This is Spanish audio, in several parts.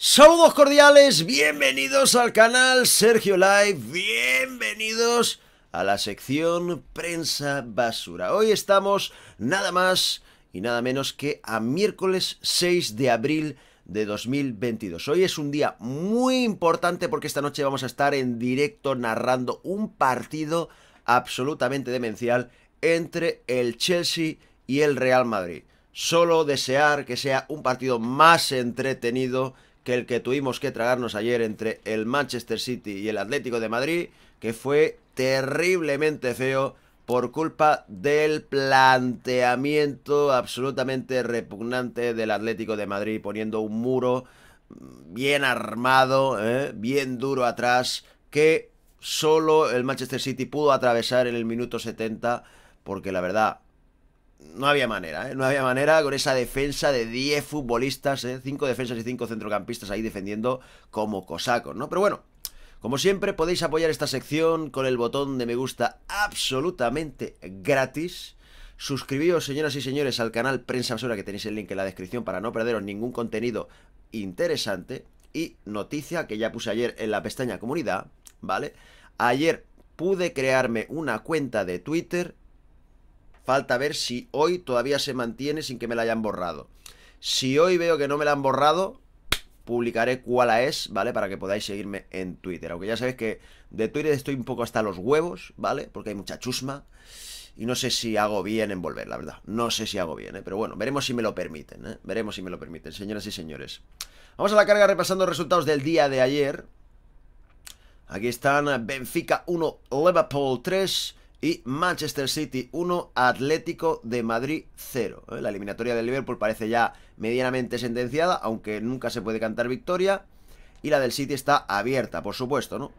Saludos cordiales, bienvenidos al canal Sergio Live, bienvenidos a la sección Prensa Basura. Hoy estamos nada más y nada menos que a miércoles 6 de abril de 2022. Hoy es un día muy importante porque esta noche vamos a estar en directo narrando un partido absolutamente demencial entre el Chelsea y el Real Madrid. Solo desear que sea un partido más entretenido que el que tuvimos que tragarnos ayer entre el Manchester City y el Atlético de Madrid, que fue terriblemente feo por culpa del planteamiento absolutamente repugnante del Atlético de Madrid, poniendo un muro bien armado, ¿eh? bien duro atrás, que solo el Manchester City pudo atravesar en el minuto 70, porque la verdad, no había manera, ¿eh? No había manera con esa defensa de 10 futbolistas, 5 ¿eh? defensas y 5 centrocampistas ahí defendiendo como cosacos, ¿no? Pero bueno, como siempre podéis apoyar esta sección con el botón de me gusta absolutamente gratis. Suscribíos, señoras y señores, al canal Prensa Basura, que tenéis el link en la descripción para no perderos ningún contenido interesante. Y noticia que ya puse ayer en la pestaña comunidad, ¿vale? Ayer pude crearme una cuenta de Twitter Falta ver si hoy todavía se mantiene sin que me la hayan borrado. Si hoy veo que no me la han borrado, publicaré cuál es, ¿vale? Para que podáis seguirme en Twitter. Aunque ya sabéis que de Twitter estoy un poco hasta los huevos, ¿vale? Porque hay mucha chusma. Y no sé si hago bien en volver, la verdad. No sé si hago bien, ¿eh? Pero bueno, veremos si me lo permiten, ¿eh? Veremos si me lo permiten, señoras y señores. Vamos a la carga repasando resultados del día de ayer. Aquí están Benfica 1, Liverpool 3, y Manchester City 1, Atlético de Madrid 0. ¿eh? La eliminatoria del Liverpool parece ya medianamente sentenciada, aunque nunca se puede cantar victoria. Y la del City está abierta, por supuesto, ¿no?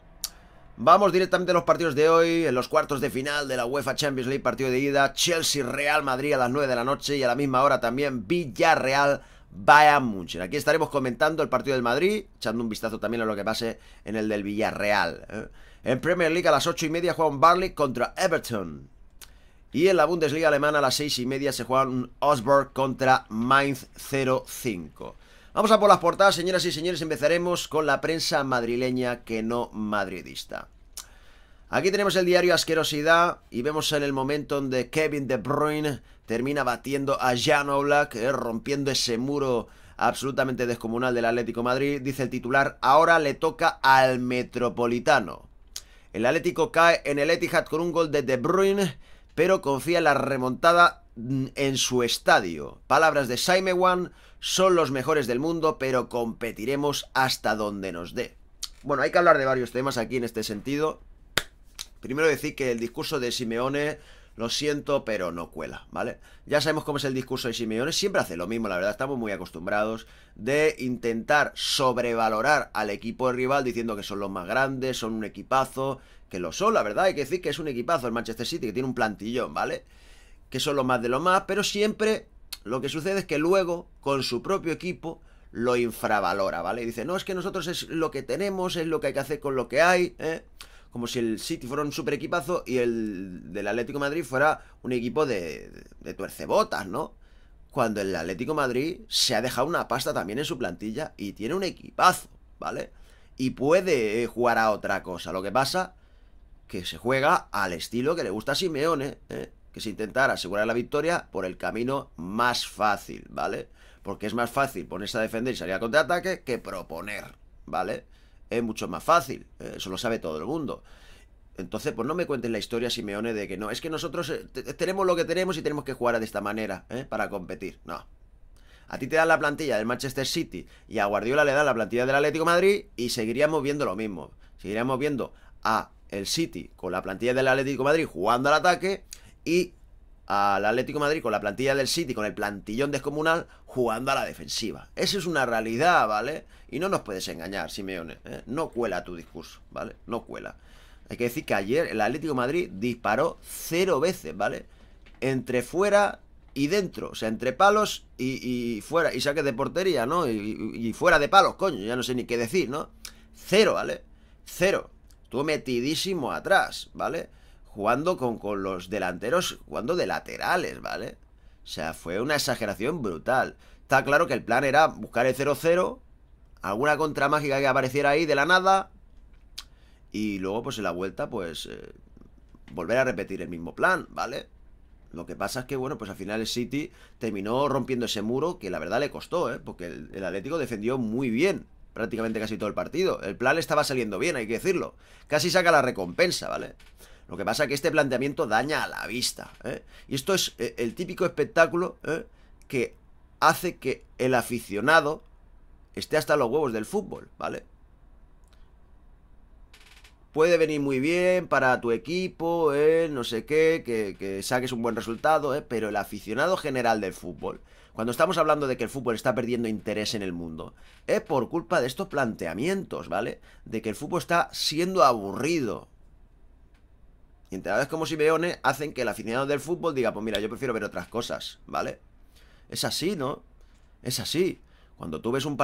Vamos directamente a los partidos de hoy, en los cuartos de final de la UEFA Champions League, partido de ida, Chelsea-Real Madrid a las 9 de la noche y a la misma hora también Villarreal Bayern München. Aquí estaremos comentando el partido del Madrid, echando un vistazo también a lo que pase en el del Villarreal. ¿eh? En Premier League a las 8 y media juega un Barley contra Everton. Y en la Bundesliga alemana a las 6 y media se juega un Osborne contra Mainz 05. Vamos a por las portadas, señoras y señores. Empezaremos con la prensa madrileña que no madridista. Aquí tenemos el diario Asquerosidad y vemos en el momento donde Kevin De Bruyne termina batiendo a Jan Oblak, eh, rompiendo ese muro absolutamente descomunal del Atlético Madrid. Dice el titular, ahora le toca al Metropolitano. El Atlético cae en el Etihad con un gol de De Bruyne, pero confía en la remontada en su estadio. Palabras de Simeone: son los mejores del mundo, pero competiremos hasta donde nos dé. Bueno, hay que hablar de varios temas aquí en este sentido. Primero decir que el discurso de Simeone lo siento, pero no cuela, ¿vale? Ya sabemos cómo es el discurso de Simeone, siempre hace lo mismo, la verdad, estamos muy acostumbrados de intentar sobrevalorar al equipo rival diciendo que son los más grandes, son un equipazo, que lo son, la verdad, hay que decir que es un equipazo el Manchester City, que tiene un plantillón, ¿vale? Que son los más de los más, pero siempre lo que sucede es que luego, con su propio equipo, lo infravalora, ¿vale? Y dice, no, es que nosotros es lo que tenemos, es lo que hay que hacer con lo que hay, ¿eh? como si el City fuera un super equipazo y el del Atlético Madrid fuera un equipo de, de, tuercebotas, ¿no? Cuando el Atlético Madrid se ha dejado una pasta también en su plantilla y tiene un equipazo, ¿vale? Y puede eh, jugar a otra cosa. Lo que pasa que se juega al estilo que le gusta a Simeone, ¿eh? que es intentar asegurar la victoria por el camino más fácil, ¿vale? Porque es más fácil ponerse a defender y salir a contraataque que proponer, ¿vale? es mucho más fácil. Eh, eso lo sabe todo el mundo. Entonces, pues no me cuentes la historia, Simeone, de que no, es que nosotros eh, tenemos lo que tenemos y tenemos que jugar de esta manera ¿eh? para competir. No. A ti te dan la plantilla del Manchester City y a Guardiola le dan la plantilla del Atlético Madrid y seguiríamos viendo lo mismo. Seguiríamos viendo a el City con la plantilla del Atlético Madrid jugando al ataque y al Atlético Madrid con la plantilla del City, con el plantillón descomunal, jugando a la defensiva. Esa es una realidad, ¿vale? Y no nos puedes engañar, Simeone. ¿eh? No cuela tu discurso, ¿vale? No cuela. Hay que decir que ayer el Atlético Madrid disparó cero veces, ¿vale? Entre fuera y dentro, o sea, entre palos y, fuera, y saques de portería, ¿no? Y, y, fuera de palos, coño, ya no sé ni qué decir, ¿no? Cero, ¿vale? Cero. Estuvo metidísimo atrás, ¿vale? jugando con, los delanteros, jugando de laterales, ¿vale? O sea, fue una exageración brutal. Está claro que el plan era buscar el 0-0, alguna contra mágica que apareciera ahí de la nada, y luego, pues en la vuelta, pues eh, volver a repetir el mismo plan, ¿vale? Lo que pasa es que, bueno, pues al final el City terminó rompiendo ese muro que la verdad le costó, ¿eh? Porque el, el, Atlético defendió muy bien prácticamente casi todo el partido. El plan estaba saliendo bien, hay que decirlo. Casi saca la recompensa, ¿vale? Lo que pasa es que este planteamiento daña a la vista. ¿eh? Y esto es eh, el típico espectáculo ¿eh? que hace que el aficionado esté hasta los huevos del fútbol, ¿vale? Puede venir muy bien para tu equipo, no sé qué, que, que, saques un buen resultado, pero el aficionado general del fútbol, cuando estamos hablando de que el fútbol está perdiendo interés en el mundo, es por culpa de estos planteamientos, ¿vale? De que el fútbol está siendo aburrido, y entrenadores como Simeone hacen que el aficionado del fútbol diga, pues mira, yo prefiero ver otras cosas, ¿vale? Es así, ¿no? Es así. Cuando tú ves un,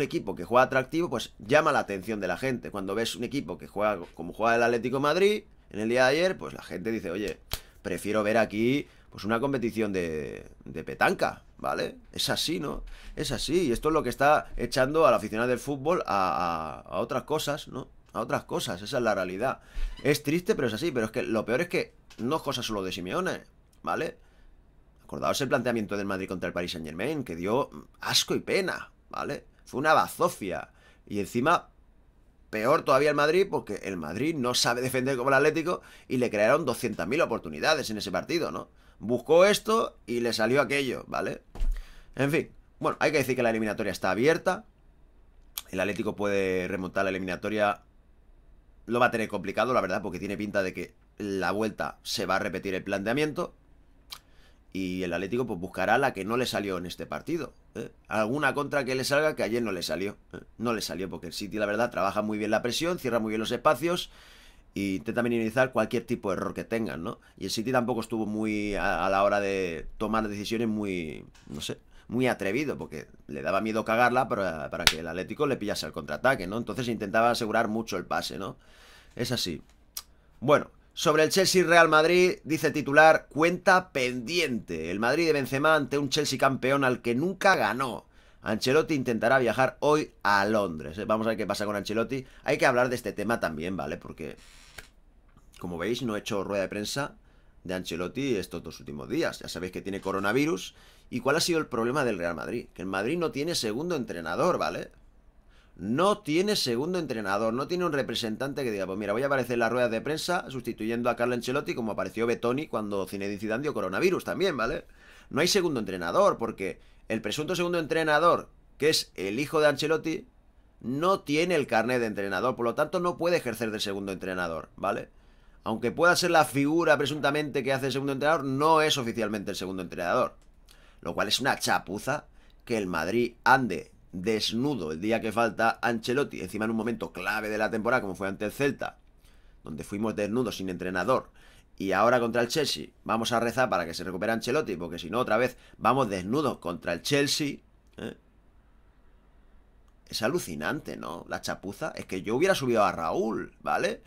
eh, equipo que juega atractivo, pues llama la atención de la gente. Cuando ves un equipo que juega como juega el Atlético Madrid en el día de ayer, pues la gente dice, oye, prefiero ver aquí pues una competición de, petanca, ¿vale? Es así, ¿no? Es así. Y esto es lo que está echando a la aficionado del fútbol a otras cosas, ¿no? a otras cosas. Esa es la realidad. Es triste, pero es así. Pero es que lo peor es que no es cosa solo de Simeone, ¿vale? Acordaos el planteamiento del Madrid contra el Paris Saint Germain, que dio asco y pena, ¿vale? Fue una bazofia. Y encima, peor todavía el Madrid, porque el Madrid no sabe defender como el Atlético y le crearon 200.000 oportunidades en ese partido, ¿no? Buscó esto y le salió aquello, ¿vale? En fin, bueno, hay que decir que la eliminatoria está abierta. El Atlético puede remontar la eliminatoria lo va a tener complicado, la verdad, porque tiene pinta de que la vuelta se va a repetir el planteamiento. Y el Atlético pues, buscará la que no le salió en este partido. ¿eh? Alguna contra que le salga que ayer no le salió. ¿eh? No le salió porque el City, la verdad, trabaja muy bien la presión, cierra muy bien los espacios y intenta minimizar cualquier tipo de error que tengan, ¿no? Y el City tampoco estuvo muy a la hora de tomar decisiones muy, no sé, muy atrevido, porque le daba miedo cagarla para, que el Atlético le pillase al contraataque, ¿no? Entonces intentaba asegurar mucho el pase, ¿no? Es así. Bueno, sobre el Chelsea-Real Madrid, dice titular, cuenta pendiente. El Madrid de Benzema ante un Chelsea campeón al que nunca ganó. Ancelotti intentará viajar hoy a Londres. ¿eh? Vamos a ver qué pasa con Ancelotti. Hay que hablar de este tema también, ¿vale? Porque, como veis, no he hecho rueda de prensa de Ancelotti estos dos últimos días. Ya sabéis que tiene coronavirus ¿Y cuál ha sido el problema del Real Madrid? Que el Madrid no tiene segundo entrenador, ¿vale? No tiene segundo entrenador, no tiene un representante que diga, pues mira, voy a aparecer en las ruedas de prensa sustituyendo a Carlo Ancelotti como apareció Betoni cuando Zinedine Zidane dio coronavirus también, ¿vale? No hay segundo entrenador porque el presunto segundo entrenador, que es el hijo de Ancelotti, no tiene el carnet de entrenador, por lo tanto no puede ejercer de segundo entrenador, ¿vale? Aunque pueda ser la figura presuntamente que hace el segundo entrenador, no es oficialmente el segundo entrenador lo cual es una chapuza que el Madrid ande desnudo el día que falta Ancelotti, encima en un momento clave de la temporada como fue ante el Celta, donde fuimos desnudos sin entrenador, y ahora contra el Chelsea vamos a rezar para que se recupere Ancelotti, porque si no otra vez vamos desnudos contra el Chelsea. ¿eh? Es alucinante, ¿no? La chapuza. Es que yo hubiera subido a Raúl, ¿vale?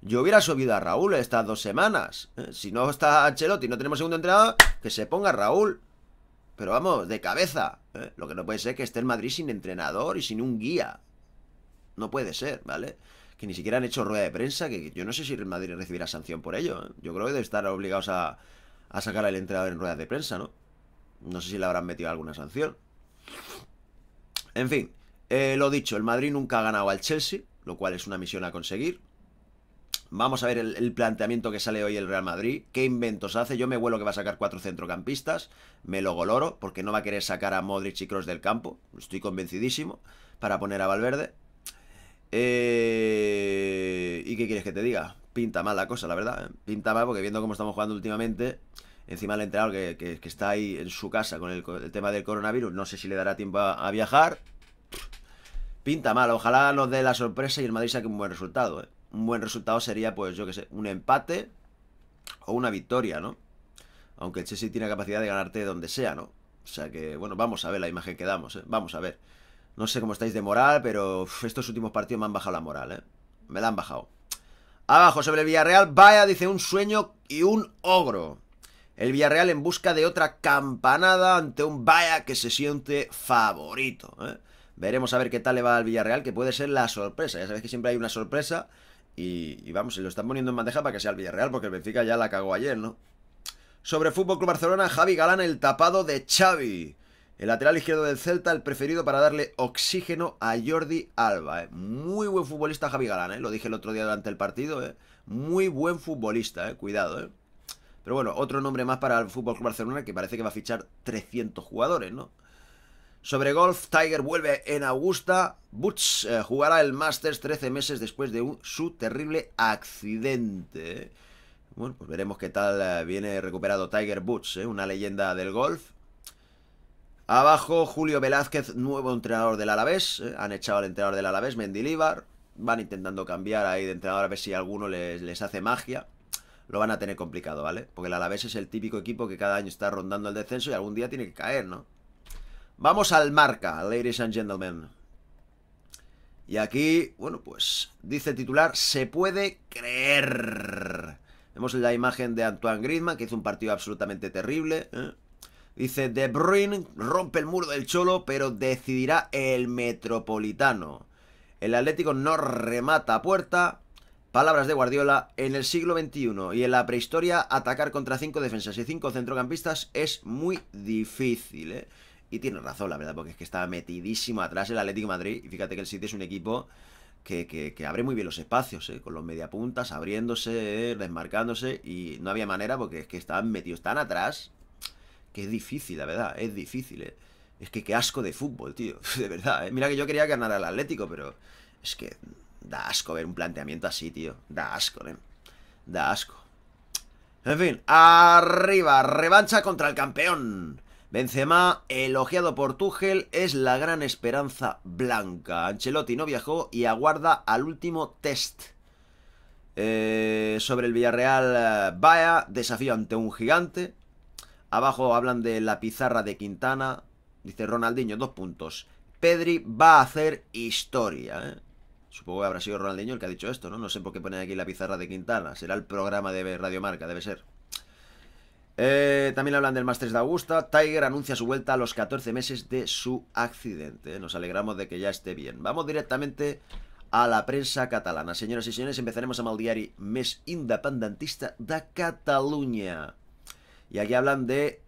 Yo hubiera subido a Raúl estas dos semanas. ¿eh? Si no está Ancelotti, no tenemos segundo entrenador, que se ponga Raúl. Pero vamos, de cabeza. ¿eh? Lo que no puede ser que esté el Madrid sin entrenador y sin un guía. No puede ser, ¿vale? Que ni siquiera han hecho rueda de prensa, que yo no sé si el Madrid recibirá sanción por ello. ¿eh? Yo creo que deben estar obligados a, sacar al entrenador en rueda de prensa, ¿no? No sé si le habrán metido alguna sanción. En fin, eh, lo dicho, el Madrid nunca ha ganado al Chelsea, lo cual es una misión a conseguir. Vamos a ver el, planteamiento que sale hoy el Real Madrid. ¿Qué inventos hace? Yo me vuelo que va a sacar cuatro centrocampistas. Me lo goloro porque no va a querer sacar a Modric y Cross del campo. Estoy convencidísimo. Para poner a Valverde. Eh, ¿Y qué quieres que te diga? Pinta mal la cosa, la verdad. ¿eh? Pinta mal porque viendo cómo estamos jugando últimamente. Encima el entrenador que, que, está ahí en su casa con el, tema del coronavirus. No sé si le dará tiempo a, a viajar. Pinta mal. Ojalá nos dé la sorpresa y el Madrid saque un buen resultado. Eh un buen resultado sería, pues yo que sé, un empate o una victoria, ¿no? Aunque el Chelsea tiene capacidad de ganarte donde sea, ¿no? O sea que, bueno, vamos a ver la imagen que damos, ¿eh? Vamos a ver. No sé cómo estáis de moral, pero estos últimos partidos me han bajado la moral, ¿eh? Me la han bajado. Abajo sobre el Villarreal, vaya, dice un sueño y un ogro. El Villarreal en busca de otra campanada ante un vaya que se siente favorito. ¿eh? Veremos a ver qué tal le va al Villarreal, que puede ser la sorpresa. Ya sabéis que siempre hay una sorpresa y, vamos, se lo están poniendo en bandeja para que sea el Villarreal, porque el Benfica ya la cagó ayer, ¿no? Sobre Fútbol Club Barcelona, Javi Galán, el tapado de Xavi. El lateral izquierdo del Celta, el preferido para darle oxígeno a Jordi Alba. ¿eh? Muy buen futbolista Javi Galán, ¿eh? lo dije el otro día durante el partido. ¿eh? Muy buen futbolista, ¿eh? cuidado. ¿eh? Pero bueno, otro nombre más para el Fútbol Barcelona que parece que va a fichar 300 jugadores, ¿no? Sobre golf, Tiger vuelve en Augusta. Butch eh, jugará el Masters 13 meses después de su terrible accidente. Bueno, pues veremos qué tal eh, viene recuperado Tiger Butch, eh, una leyenda del golf. Abajo, Julio Velázquez, nuevo entrenador del Alavés. Eh, han echado al entrenador del Alavés, Mendilibar. Van intentando cambiar ahí de entrenador a ver si alguno les, les hace magia lo van a tener complicado, ¿vale? Porque el Alavés es el típico equipo que cada año está rondando el descenso y algún día tiene que caer, ¿no? Vamos al marca, ladies and gentlemen. Y aquí, bueno, pues dice titular, se puede creer. Vemos la imagen de Antoine Griezmann, que hizo un partido absolutamente terrible. ¿eh? Dice, De Bruyne rompe el muro del Cholo, pero decidirá el Metropolitano. El Atlético no remata a puerta. Palabras de Guardiola, en el siglo XXI y en la prehistoria, atacar contra cinco defensas y cinco centrocampistas es muy difícil. ¿eh? Y tiene razón, la verdad, porque es que estaba metidísimo atrás el Atlético Madrid. Y fíjate que el City es un equipo que, abre muy bien los espacios, eh, con los mediapuntas abriéndose, eh, desmarcándose. Y no había manera porque es que estaban metidos tan atrás que es difícil, la verdad, es difícil. Eh. Es que qué asco de fútbol, tío, de verdad. ¿eh? Mira que yo quería ganar al Atlético, pero es que da asco ver un planteamiento así, tío. Da asco, ¿eh? Da asco. En fin, arriba, revancha contra el campeón. Benzema, elogiado por Tuchel, es la gran esperanza blanca. Ancelotti no viajó y aguarda al último test. Eh, sobre el Villarreal, vaya, eh, desafío ante un gigante. Abajo hablan de la pizarra de Quintana. Dice Ronaldinho, dos puntos. Pedri va a hacer historia. Eh. Supongo que habrá sido Ronaldinho el que ha dicho esto, ¿no? No sé por qué ponen aquí la pizarra de Quintana. Será el programa de Radio Marca, debe ser. Eh, también hablan del 3 de Augusta. Tiger anuncia su vuelta a los 14 meses de su accidente. Nos alegramos de que ya esté bien. Vamos directamente a la prensa catalana. Señoras y señores, empezaremos a maldiari mes independentista de Cataluña. Y aquí hablan de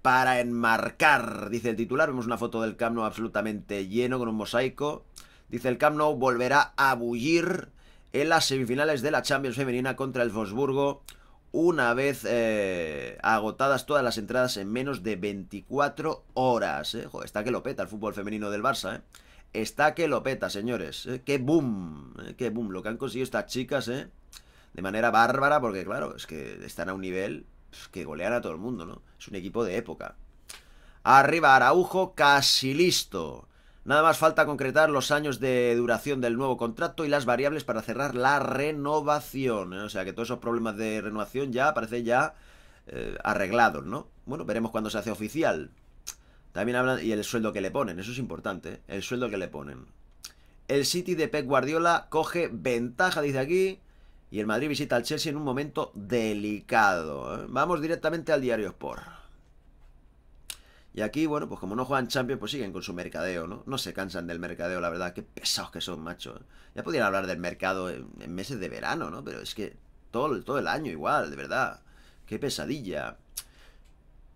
para enmarcar, dice el titular. Vemos una foto del Camp Nou absolutamente lleno con un mosaico. Dice el Camp Nou volverá a bullir en las semifinales de la Champions Femenina contra el Fosburgo una vez eh, agotadas todas las entradas en menos de 24 horas. Eh. está que lo peta el fútbol femenino del Barça, eh. Está que lo peta, señores. ¡Qué boom! ¡Qué boom! Lo que han conseguido estas chicas, ¿eh? De manera bárbara, porque claro, es que están a un nivel pues, que golean a todo el mundo, ¿no? Es un equipo de época. Arriba Araujo, casi listo. Nada más falta concretar los años de duración del nuevo contrato y las variables para cerrar la renovación. O sea que todos esos problemas de renovación ya parecen ya eh, arreglados, ¿no? Bueno, veremos cuando se hace oficial. También hablan... Y el sueldo que le ponen, eso es importante, ¿eh? el sueldo que le ponen. El City de Pep Guardiola coge ventaja, dice aquí, y el Madrid visita al Chelsea en un momento delicado. ¿eh? Vamos directamente al diario Sport. Y aquí, bueno, pues como no juegan Champions, pues siguen con su mercadeo, ¿no? No se cansan del mercadeo, la verdad, qué pesados que son, macho. ¿eh? Ya podrían hablar del mercado en, meses de verano, ¿no? Pero es que todo, todo el año igual, de verdad. Qué pesadilla.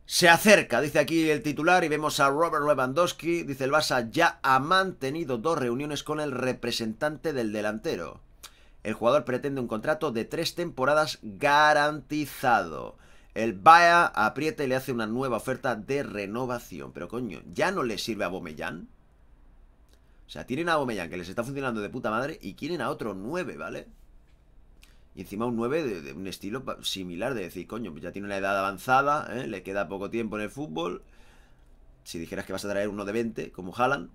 Se acerca, dice aquí el titular, y vemos a Robert Lewandowski. Dice el Barça ya ha mantenido dos reuniones con el representante del delantero. El jugador pretende un contrato de tres temporadas garantizado. El Baya aprieta y le hace una nueva oferta de renovación. Pero coño, ya no le sirve a Bomellán. O sea, tienen a Bomellán que les está funcionando de puta madre y quieren a otro 9, ¿vale? Y encima un 9 de, un estilo similar de decir, coño, pues ya tiene una edad avanzada, ¿eh? le queda poco tiempo en el fútbol. Si dijeras que vas a traer uno de 20, como Haaland,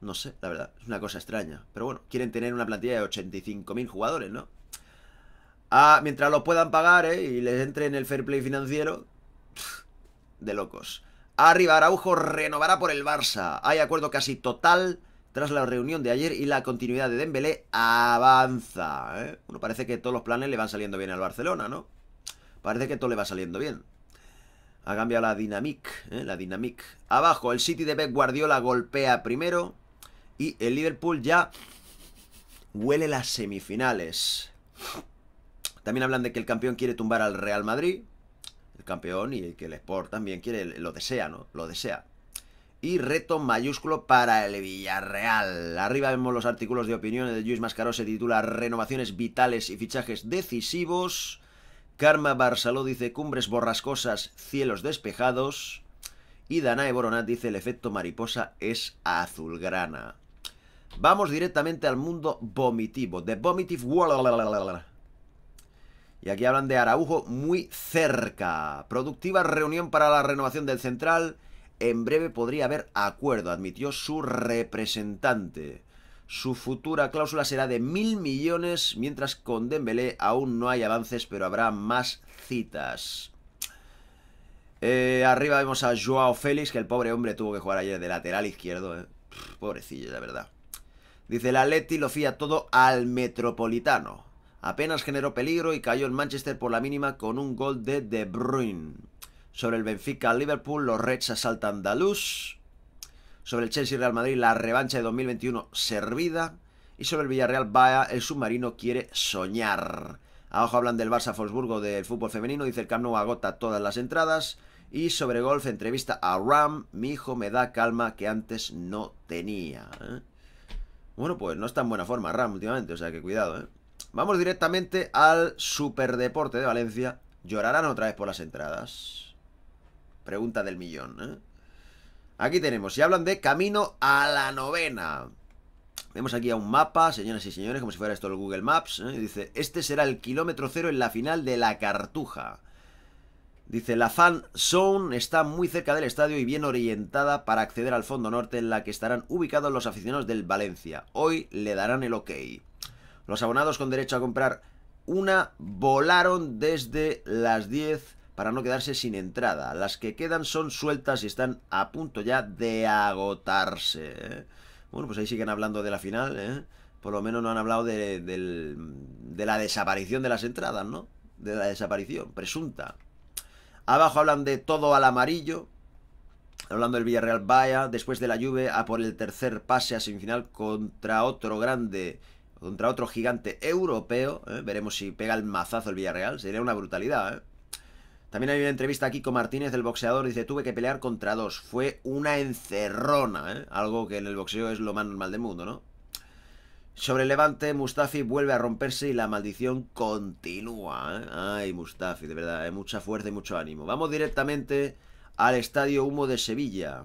no sé, la verdad, es una cosa extraña. Pero bueno, quieren tener una plantilla de 85.000 jugadores, ¿no? Ah, mientras lo puedan pagar ¿eh? y les entre en el fair play financiero, de locos. Arriba, Araujo renovará por el Barça. Hay acuerdo casi total tras la reunión de ayer y la continuidad de Dembélé avanza. Eh. Bueno, parece que todos los planes le van saliendo bien al Barcelona, ¿no? Parece que todo le va saliendo bien. Ha cambiado la Dynamic, ¿eh? la Dynamic. Abajo, el City de Pep Guardiola golpea primero y el Liverpool ya huele las semifinales. También hablan de que el campeón quiere tumbar al Real Madrid, el campeón, y que el Sport también quiere, lo desea, ¿no? Lo desea. Y reto mayúsculo para el Villarreal. Arriba vemos los artículos de opinión. de Luis Mascaró se titula Renovaciones vitales y fichajes decisivos. Karma Barceló dice cumbres borrascosas, cielos despejados. Y Danae Boronat dice el efecto mariposa es azulgrana. Vamos directamente al mundo vomitivo. The Vomitive World. Y aquí hablan de Araujo muy cerca. Productiva reunión para la renovación del central. En breve podría haber acuerdo, admitió su representante. Su futura cláusula será de mil millones, mientras con Dembélé aún no hay avances, pero habrá más citas. Eh, arriba vemos a Joao Félix, que el pobre hombre tuvo que jugar ayer de lateral izquierdo. Eh. pobrecillo, la verdad. Dice, la Leti lo fía todo al Metropolitano apenas generó peligro y cayó el Manchester por la mínima con un gol de De Bruyne. Sobre el Benfica Liverpool, los Reds asaltan Andaluz. Sobre el Chelsea Real Madrid, la revancha de 2021 servida. Y sobre el Villarreal vaya, el submarino quiere soñar. Abajo hablan del Barça Folsburgo del fútbol femenino, dice el Camp agota todas las entradas. Y sobre golf, entrevista a Ram, mi hijo me da calma que antes no tenía. ¿eh? Bueno, pues no está en buena forma Ram últimamente, o sea que cuidado, ¿eh? Vamos, directamente al Superdeporte de Valencia. ¿Llorarán otra vez por las entradas? Pregunta del millón, ¿eh? Aquí tenemos, y hablan de camino a la novena. Vemos aquí a un mapa, señoras y señores, como si fuera esto el Google Maps. ¿eh? Dice, este será el kilómetro cero en la final de la Cartuja. Dice, la fan zone está muy cerca del estadio y bien orientada para acceder al fondo norte en la que estarán ubicados los aficionados del Valencia. Hoy le darán el ok. Los abonados con derecho a comprar una volaron desde las 10 para no quedarse sin entrada. Las que quedan son sueltas y están a punto ya de agotarse. Bueno, pues ahí siguen hablando de la final, ¿eh? Por lo menos no han hablado de, de la desaparición de las entradas, ¿no? De la desaparición, presunta. Abajo hablan de todo al amarillo. Hablando del Villarreal Vaya, después de la lluvia, a por el tercer pase a semifinal contra otro grande contra otro gigante europeo. ¿eh? Veremos si pega el mazazo el Villarreal. Sería una brutalidad, ¿eh? También hay una entrevista aquí con Martínez, el boxeador. Dice, tuve que pelear contra dos. Fue una encerrona, ¿eh? Algo que en el boxeo es lo más normal del mundo, ¿no? Sobre el Levante, Mustafi vuelve a romperse y la maldición continúa. Ay, Mustafi, de verdad, hay mucha fuerza y mucho ánimo. Vamos directamente al Estadio Humo de Sevilla.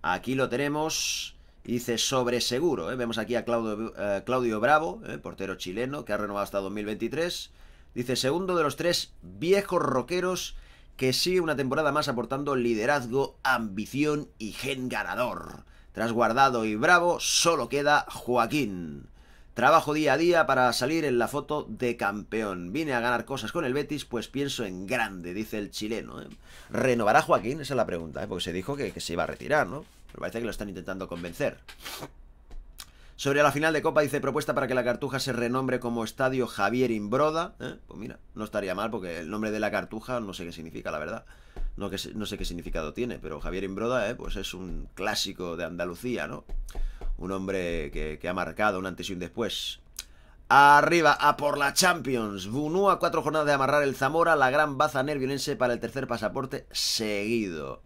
Aquí lo tenemos dice sobre seguro. ¿eh? Vemos aquí a Claudio, eh, Claudio Bravo, ¿eh? portero chileno, que ha renovado hasta 2023. Dice segundo de los tres viejos roqueros que sigue una temporada más aportando liderazgo, ambición y gen ganador. Tras Guardado y Bravo, solo queda Joaquín. Trabajo día a día para salir en la foto de campeón. Vine a ganar cosas con el Betis, pues pienso en grande, dice el chileno. ¿Renovará Joaquín? Esa es la pregunta, porque se dijo que se iba a retirar, ¿no? Pero parece que lo están intentando convencer. Sobre la final de Copa dice propuesta para que la Cartuja se renombre como Estadio Javier Imbroda. ¿Eh? Pues mira, no estaría mal porque el nombre de la Cartuja no sé qué significa, la verdad. No, sé qué significado tiene, pero Javier Imbroda ¿eh? pues es un clásico de Andalucía, ¿no? Un hombre que, ha marcado un antes y un después. Arriba, a por la Champions. Bunú a cuatro jornadas de amarrar el Zamora, la gran baza nervionense para el tercer pasaporte seguido.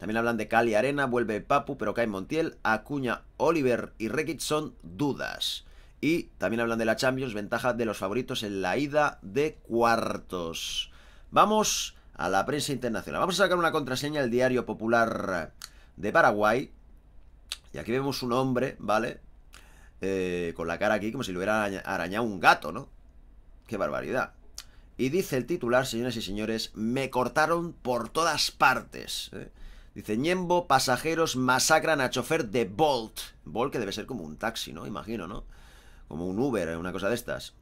También hablan de Cali Arena, vuelve Papu, pero cae Montiel, Acuña, Oliver y Rekic son dudas. Y también hablan de la Champions, ventaja de los favoritos en la ida de cuartos. Vamos a la prensa internacional. Vamos a sacar una contraseña del Diario Popular de Paraguay. Y aquí vemos un hombre, ¿vale? Eh, con la cara aquí como si le hubiera arañado un gato, ¿no? ¡Qué barbaridad! Y dice el titular, señores y señores, me cortaron por todas partes. ¿eh? Dice Ñembo, pasajeros masacran a chofer de Bolt. Bolt que debe ser como un taxi, ¿no? Imagino, ¿no? Como un Uber, eh, una cosa de estas.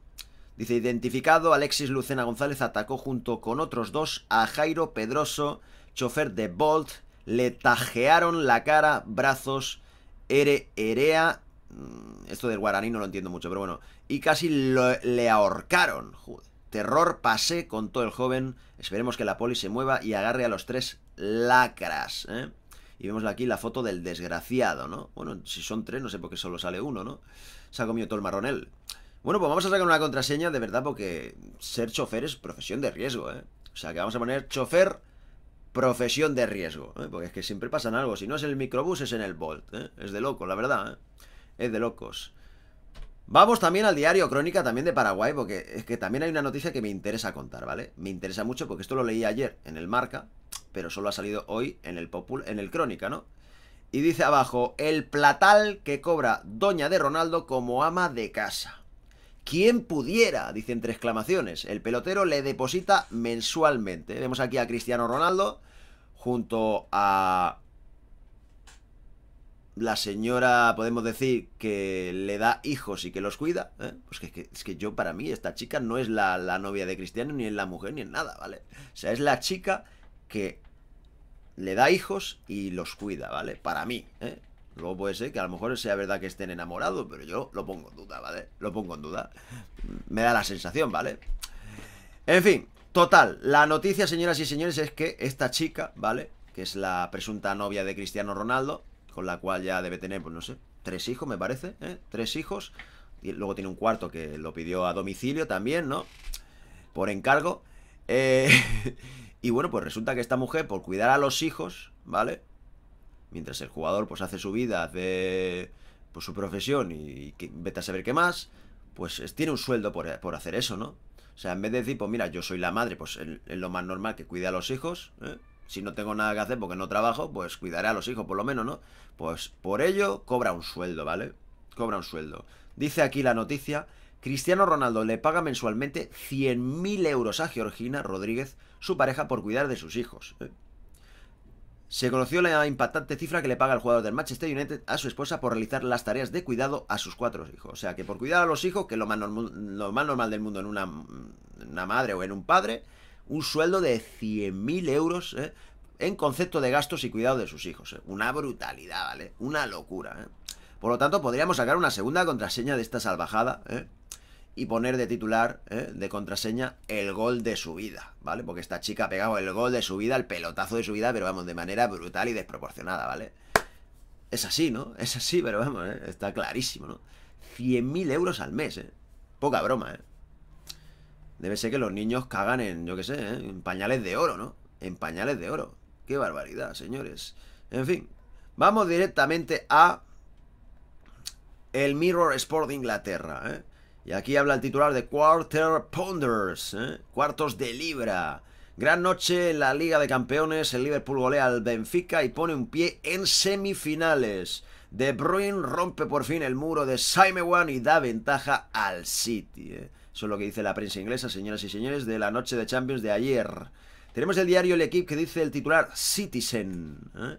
Dice, identificado, Alexis Lucena González atacó junto con otros dos a Jairo Pedroso, chofer de Bolt. Le tajearon la cara, brazos, ere, erea. Mm, esto del guaraní no lo entiendo mucho, pero bueno. Y casi le ahorcaron. Joder. Terror pasé, todo el joven. Esperemos que la poli se mueva y agarre a los tres lacras. ¿eh? Y vemos aquí la foto del desgraciado, ¿no? Bueno, si son tres, no sé por qué solo sale uno, ¿no? Se ha comido todo el marronel. Bueno, pues vamos a sacar una contraseña de verdad porque ser chofer es profesión de riesgo, ¿eh? O sea, que vamos a poner chofer profesión de riesgo, ¿eh? porque es que siempre pasan algo. Si no es en el microbús, es en el Bolt. ¿eh? Es de loco, la verdad. ¿eh? Es de locos. Vamos también al diario Crónica también de Paraguay, porque es que también hay una noticia que me interesa contar, ¿vale? Me interesa mucho porque esto lo leí ayer en el Marca, pero solo ha salido hoy en el Popul, en el Crónica, ¿no? Y dice abajo, el platal que cobra Doña de Ronaldo como ama de casa. ¿Quién pudiera? Dice entre exclamaciones. El pelotero le deposita mensualmente. Vemos aquí a Cristiano Ronaldo junto a la señora, podemos decir, que le da hijos y que los cuida. ¿eh? Pues que, es que yo, para mí, esta chica no es la, la novia de Cristiano, ni es la mujer, ni es nada, ¿vale? O sea, es la chica que le da hijos y los cuida, ¿vale? Para mí, ¿eh? Luego puede ser que a lo mejor sea verdad que estén enamorados, pero yo lo pongo en duda, ¿vale? Lo pongo en duda. Me da la sensación, ¿vale? En fin, total, la noticia, señoras y señores, es que esta chica, ¿vale? Que es la presunta novia de Cristiano Ronaldo, con la cual ya debe tener, pues no sé, tres hijos, me parece, ¿eh? Tres hijos. Y luego tiene un cuarto que lo pidió a domicilio también, ¿no? Por encargo. Eh... Y bueno, pues resulta que esta mujer, por cuidar a los hijos, ¿vale? Mientras el jugador pues hace su vida, hace pues su profesión y, vete a saber qué más, pues tiene un sueldo por, por, hacer eso, ¿no? O sea, en vez de decir, pues mira, yo soy la madre, pues es lo más normal que cuide a los hijos, ¿eh? si no tengo nada que hacer porque no trabajo, pues cuidaré a los hijos por lo menos, ¿no? Pues por ello cobra un sueldo, ¿vale? Cobra un sueldo. Dice aquí la noticia Cristiano Ronaldo le paga mensualmente 100.000 euros a Georgina Rodríguez, su pareja, por cuidar de sus hijos. Se conoció la impactante cifra que le paga el jugador del Manchester United a su esposa por realizar las tareas de cuidado a sus cuatro hijos. O sea, que por cuidar a los hijos, que es lo más, normal, del mundo en una, madre o en un padre, un sueldo de 100.000 euros ¿eh? en concepto de gastos y cuidado de sus hijos. ¿eh? Una brutalidad, ¿vale? Una locura. ¿eh? Por lo tanto, podríamos sacar una segunda contraseña de esta salvajada, ¿eh? y poner de titular, ¿eh? de contraseña, el gol de su vida, ¿vale? Porque esta chica ha pegado el gol de su vida, el pelotazo de su vida, pero vamos, de manera brutal y desproporcionada, ¿vale? Es así, ¿no? Es así, pero vamos, ¿eh? está clarísimo, ¿no? 100.000 euros al mes, ¿eh? Poca broma, ¿eh? Debe ser que los niños cagan en, yo qué sé, ¿eh? en pañales de oro, ¿no? En pañales de oro. Qué barbaridad, señores. En fin, vamos directamente a el Mirror Sport de Inglaterra, ¿eh? Y aquí habla el titular de Quarter Pounders, ¿eh? cuartos de libra. Gran noche en la Liga de Campeones, el Liverpool golea al Benfica y pone un pie en semifinales. De Bruyne rompe por fin el muro de simeone y da ventaja al City. ¿eh? Eso es lo que dice la prensa inglesa, señoras y señores, de la noche de Champions de ayer. Tenemos el diario El Equipo que dice el titular Citizen. ¿eh?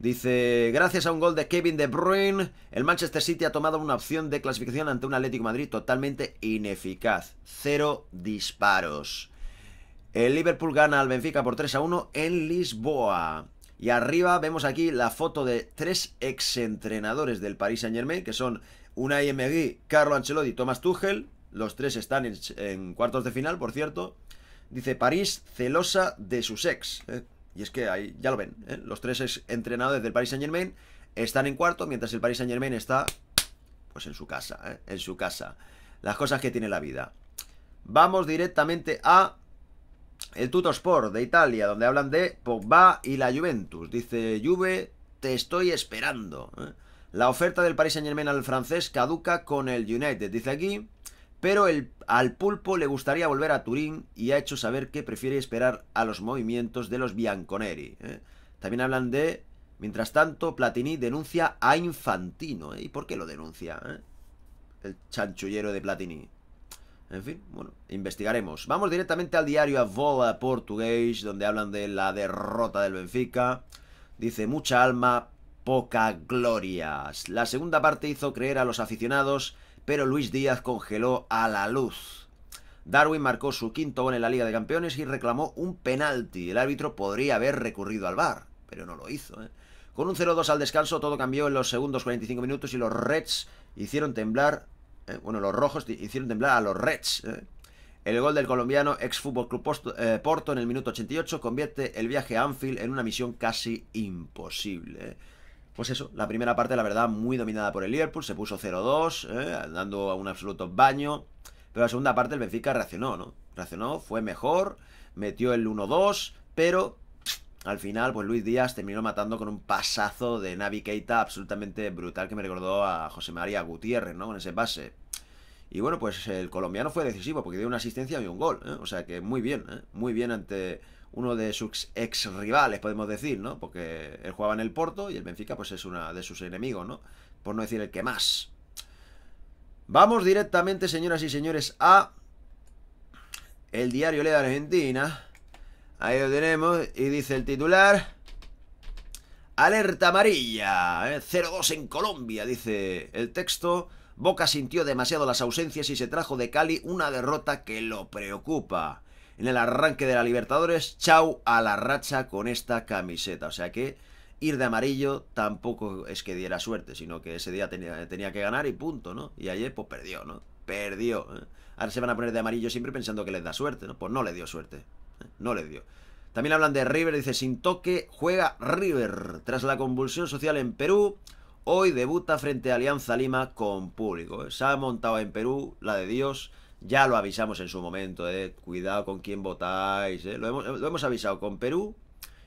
Dice, gracias a un gol de Kevin De Bruyne, el Manchester City ha tomado una opción de clasificación ante un Atlético Madrid totalmente ineficaz. Cero disparos. El Liverpool gana al Benfica por 3 a 1 en Lisboa. Y arriba vemos aquí la foto de tres exentrenadores del Paris Saint-Germain, que son una Emery, Carlo Ancelotti y Thomas Tuchel. Los tres están en, cuartos de final, por cierto. Dice París celosa de sus ex. Eh, y es que ahí ya lo ven, ¿eh? los tres entrenadores del Paris Saint Germain están en cuarto, mientras el Paris Saint Germain está pues en su casa, ¿eh? en su casa. Las cosas que tiene la vida. Vamos directamente a el Sport de Italia, donde hablan de Pogba y la Juventus. Dice, Juve, te estoy esperando. ¿eh? La oferta del Paris Saint Germain al francés caduca con el United. Dice aquí, pero el, al pulpo le gustaría volver a Turín y ha hecho saber que prefiere esperar a los movimientos de los Bianconeri. ¿eh? También hablan de, mientras tanto, Platini denuncia a Infantino. ¿eh? ¿Y por qué lo denuncia? Eh? El chanchullero de Platini. En fin, bueno, investigaremos. Vamos directamente al diario A Vola Portugués, donde hablan de la derrota del Benfica. Dice, mucha alma, poca gloria. La segunda parte hizo creer a los aficionados pero Luis Díaz congeló a la luz. Darwin marcó su quinto gol en la Liga de Campeones y reclamó un penalti. El árbitro podría haber recurrido al VAR, pero no lo hizo. ¿eh? Con un 0-2 al descanso, todo cambió en los segundos 45 minutos y los Reds hicieron temblar... Eh, bueno, los rojos hicieron temblar a los Reds. ¿eh? El gol del colombiano ex Fútbol Club Porto en el minuto 88 convierte el viaje a Anfield en una misión casi imposible. Pues eso, la primera parte, la verdad, muy dominada por el Liverpool, se puso 0-2, eh, dando un absoluto baño. Pero la segunda parte el Benfica reaccionó, ¿no? Reaccionó, fue mejor, metió el 1-2, pero al final, pues Luis Díaz terminó matando con un pasazo de Navi Keita absolutamente brutal que me recordó a José María Gutiérrez, ¿no? Con ese pase. Y bueno, pues el colombiano fue decisivo porque dio una asistencia y un gol. ¿eh? O sea que muy bien, ¿eh? muy bien ante uno de sus ex rivales, podemos decir, ¿no? Porque él jugaba en el Porto y el Benfica pues es uno de sus enemigos, ¿no? Por no decir el que más. Vamos directamente, señoras y señores, a el diario Lea Argentina. Ahí lo tenemos y dice el titular. Alerta amarilla, 0 ¿eh? 0-2 en Colombia, dice el texto. Boca sintió demasiado las ausencias y se trajo de Cali una derrota que lo preocupa en el arranque de la Libertadores. Chau a la racha con esta camiseta. O sea que ir de amarillo tampoco es que diera suerte, sino que ese día tenía, tenía que ganar y punto, ¿no? Y ayer pues perdió, ¿no? Perdió. ¿eh? Ahora se van a poner de amarillo siempre pensando que les da suerte, ¿no? Pues no le dio suerte. ¿eh? No le dio. También hablan de River, dice, sin toque juega River. Tras la convulsión social en Perú, hoy debuta frente a Alianza Lima con público. ¿eh? Se ha montado en Perú la de Dios ya lo avisamos en su momento, eh. Cuidado con quién votáis, eh. Lo hemos, avisado con Perú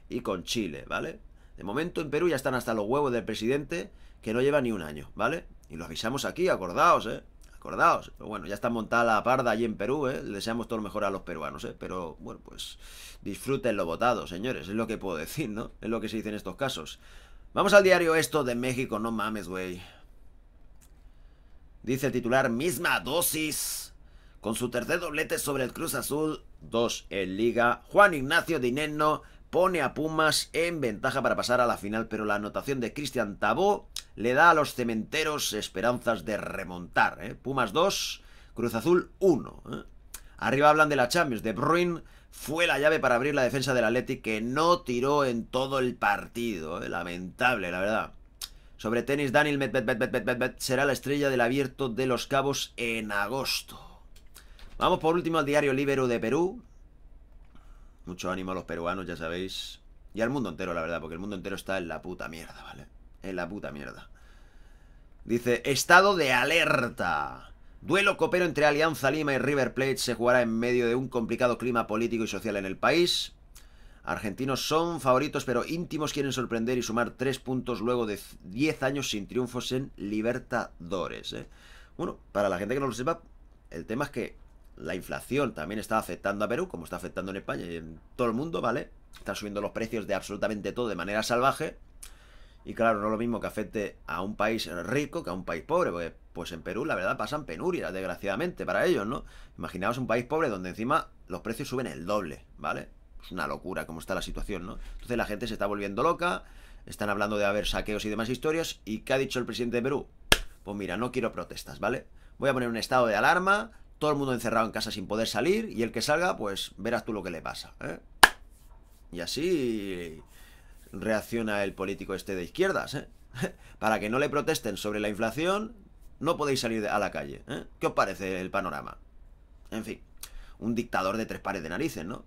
y con Chile, ¿vale? De momento en Perú ya están hasta los huevos del presidente que no lleva ni un año, ¿vale? Y lo avisamos aquí, acordaos, ¿eh? Acordaos. Pero bueno, ya está montada la parda allí en Perú, ¿eh? Le deseamos todo lo mejor a los peruanos, ¿eh? Pero bueno, pues disfruten lo votado, señores. Es lo que puedo decir, ¿no? Es lo que se dice en estos casos. Vamos al diario esto de México, no mames, güey. Dice el titular, misma dosis con su tercer doblete sobre el Cruz Azul 2 en Liga. Juan Ignacio Dineno pone a Pumas en ventaja para pasar a la final, pero la anotación de Cristian Tabó le da a los cementeros esperanzas de remontar. ¿eh? Pumas 2, Cruz Azul 1. ¿eh? Arriba hablan de la Champions. De Bruin fue la llave para abrir la defensa del Athletic que no tiró en todo el partido. ¿eh? Lamentable, la verdad. Sobre tenis, Daniel Medvedev será la estrella del abierto de los cabos en agosto. Vamos por último al diario Libero de Perú. Mucho ánimo a los peruanos, ya sabéis. Y al mundo entero, la verdad, porque el mundo entero está en la puta mierda, ¿vale? En la puta mierda. Dice, estado de alerta. Duelo copero entre Alianza Lima y River Plate se jugará en medio de un complicado clima político y social en el país. Argentinos son favoritos, pero íntimos quieren sorprender y sumar tres puntos luego de diez años sin triunfos en Libertadores. ¿eh? Bueno, para la gente que no lo sepa, el tema es que la inflación también está afectando a Perú, como está afectando en España y en todo el mundo, ¿vale? Están subiendo los precios de absolutamente todo de manera salvaje. Y claro, no es lo mismo que afecte a un país rico que a un país pobre, porque pues en Perú la verdad pasan penurias, desgraciadamente, para ellos, ¿no? Imaginaos un país pobre donde encima los precios suben el doble, ¿vale? Es una locura como está la situación, ¿no? Entonces la gente se está volviendo loca, están hablando de haber saqueos y demás historias, ¿y qué ha dicho el presidente de Perú? Pues mira, no quiero protestas, ¿vale? Voy a poner un estado de alarma, todo el mundo encerrado en casa sin poder salir y el que salga, pues verás tú lo que le pasa. ¿eh? Y así reacciona el político este de izquierdas. ¿eh? Para que no le protesten sobre la inflación, no podéis salir a la calle. ¿eh? ¿Qué os parece el panorama? En fin, un dictador de tres pares de narices, ¿no?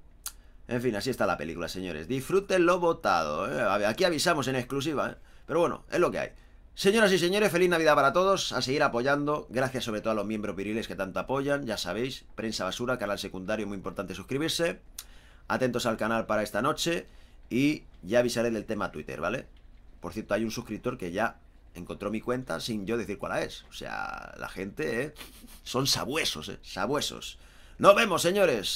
En fin, así está la película, señores. Disfruten lo votado. Aquí avisamos en exclusiva, Pero bueno, es lo que hay. Señoras y señores, feliz Navidad para todos, a seguir apoyando, gracias sobre todo a los miembros viriles que tanto apoyan, ya sabéis, prensa basura, canal secundario, muy importante suscribirse, atentos al canal para esta noche y ya avisaré del tema Twitter, ¿vale? Por cierto, hay un suscriptor que ya encontró mi cuenta sin yo decir cuál es, o sea, la gente, ¿eh? Son sabuesos, ¿eh? Sabuesos. Nos vemos, señores.